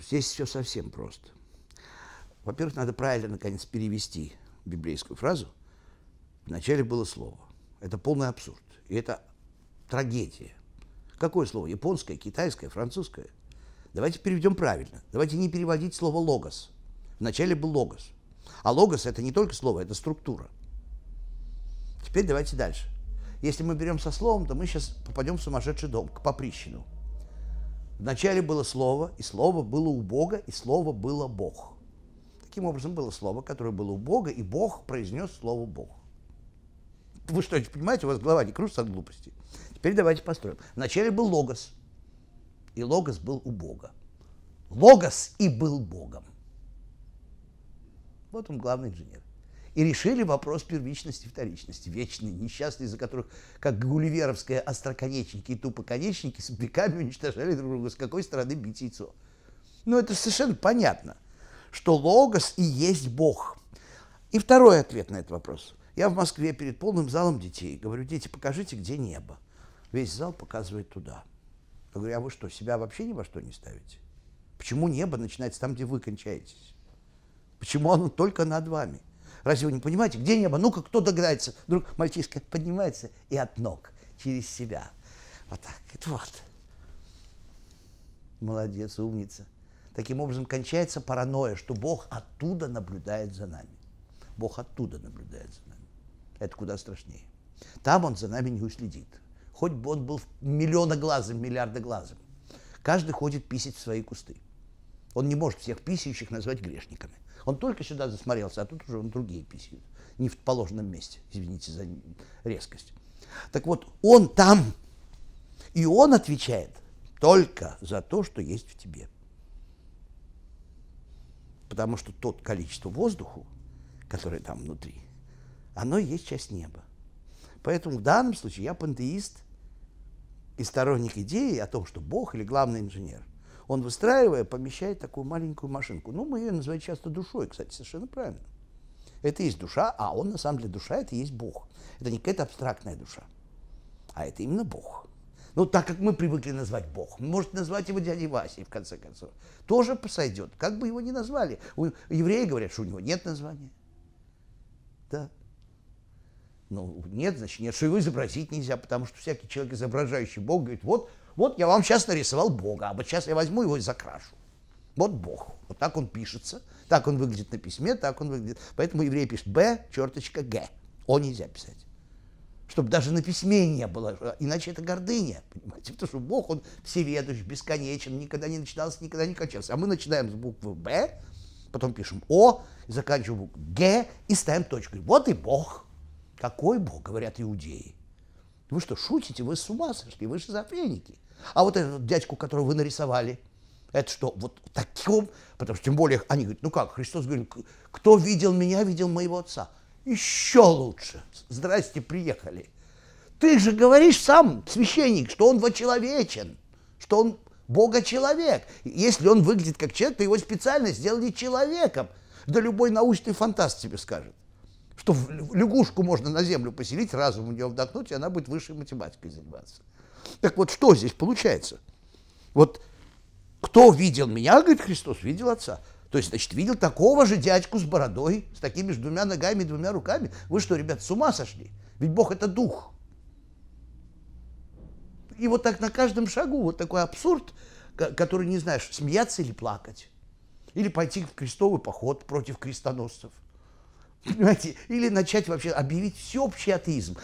Здесь все совсем просто. Во-первых, надо правильно, наконец, перевести библейскую фразу. Вначале было слово. Это полный абсурд. И это трагедия. Какое слово? Японское, китайское, французское? Давайте переведем правильно. Давайте не переводить слово «логос». Вначале был «логос». А «логос» — это не только слово, это структура. Теперь давайте дальше. Если мы берем со словом, то мы сейчас попадем в сумасшедший дом, к поприщину. Вначале было слово, и слово было у Бога, и слово было Бог. Таким образом, было слово, которое было у Бога, и Бог произнес слово Бог. Вы что, понимаете, у вас голова не кружится от глупости. Теперь давайте построим. Вначале был Логос, и Логос был у Бога. Логос и был Богом. Вот он главный инженер и решили вопрос первичности и вторичности. Вечные несчастные, из-за которых, как гулливеровская остроконечники и тупоконечники, с пиками уничтожали друг друга, с какой стороны бить яйцо. Но ну, это совершенно понятно, что логос и есть Бог. И второй ответ на этот вопрос. Я в Москве перед полным залом детей. Говорю, дети, покажите, где небо. Весь зал показывает туда. Я говорю, а вы что, себя вообще ни во что не ставите? Почему небо начинается там, где вы кончаетесь? Почему оно только над вами? Разве вы не понимаете, где небо? Ну-ка, кто догадается? Вдруг мальчишка поднимается и от ног через себя. Вот так. Это вот. Молодец, умница. Таким образом кончается паранойя, что Бог оттуда наблюдает за нами. Бог оттуда наблюдает за нами. Это куда страшнее. Там он за нами не уследит. Хоть бы он был миллиона глазом, миллиарда глазом. Каждый ходит писать в свои кусты. Он не может всех писающих назвать грешниками. Он только сюда засмотрелся, а тут уже он другие писают. Не в положенном месте, извините за резкость. Так вот, он там, и он отвечает только за то, что есть в тебе. Потому что тот количество воздуху, которое там внутри, оно и есть часть неба. Поэтому в данном случае я пантеист и сторонник идеи о том, что Бог или главный инженер – он, выстраивая, помещает такую маленькую машинку. Ну, мы ее называем часто душой, кстати, совершенно правильно. Это есть душа, а он на самом деле душа, это и есть Бог. Это не какая-то абстрактная душа, а это именно Бог. Ну, так как мы привыкли назвать Бог. Может назвать его дядей Васей, в конце концов. Тоже посойдет. Как бы его ни назвали. У, евреи говорят, что у него нет названия. Да. Ну, нет, значит, нет, что его изобразить нельзя, потому что всякий человек, изображающий Бога, говорит, вот вот я вам сейчас нарисовал Бога, а вот сейчас я возьму его и закрашу. Вот Бог. Вот так он пишется, так он выглядит на письме, так он выглядит. Поэтому еврей пишет Б, черточка Г. О нельзя писать. Чтобы даже на письме не было, иначе это гордыня, понимаете, потому что Бог, он всеведущ, бесконечен, никогда не начинался, никогда не кончался. А мы начинаем с буквы Б, потом пишем О, заканчиваем букву Г и ставим точку. Вот и Бог. Какой Бог, говорят иудеи. Вы что, шутите? Вы с ума сошли? Вы шизофреники. А вот этот дядьку, которого вы нарисовали, это что, вот таким, потому что тем более они говорят, ну как, Христос говорит, кто видел меня, видел моего отца. Еще лучше. Здрасте, приехали. Ты же говоришь сам, священник, что он вочеловечен, что он богочеловек. Если он выглядит как человек, то его специально сделали человеком. Да любой научный фантаст тебе скажет, что лягушку можно на землю поселить, разум у нее вдохнуть, и она будет высшей математикой заниматься. Так вот, что здесь получается? Вот кто видел меня, говорит Христос, видел Отца. То есть, значит, видел такого же дядьку с бородой, с такими же двумя ногами и двумя руками. Вы что, ребят, с ума сошли? Ведь Бог это дух. И вот так на каждом шагу вот такой абсурд, который не знаешь, смеяться или плакать. Или пойти в крестовый поход против крестоносцев. Понимаете? Или начать вообще объявить всеобщий атеизм.